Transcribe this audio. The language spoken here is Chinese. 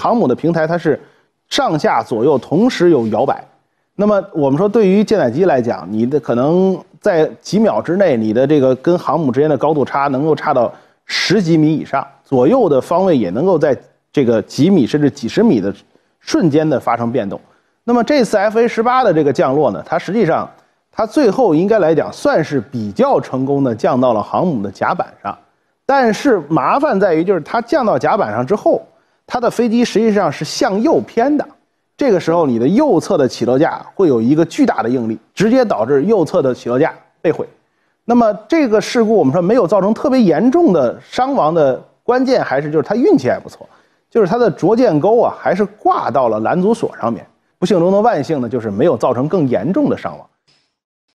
航母的平台它是上下左右同时有摇摆，那么我们说对于舰载机来讲，你的可能在几秒之内，你的这个跟航母之间的高度差能够差到十几米以上，左右的方位也能够在这个几米甚至几十米的瞬间的发生变动。那么这次 F A 十八的这个降落呢，它实际上它最后应该来讲算是比较成功的降到了航母的甲板上，但是麻烦在于就是它降到甲板上之后。它的飞机实际上是向右偏的，这个时候你的右侧的起落架会有一个巨大的应力，直接导致右侧的起落架被毁。那么这个事故我们说没有造成特别严重的伤亡的关键还是就是它运气还不错，就是它的着舰钩啊还是挂到了拦阻索上面。不幸中的万幸呢，就是没有造成更严重的伤亡。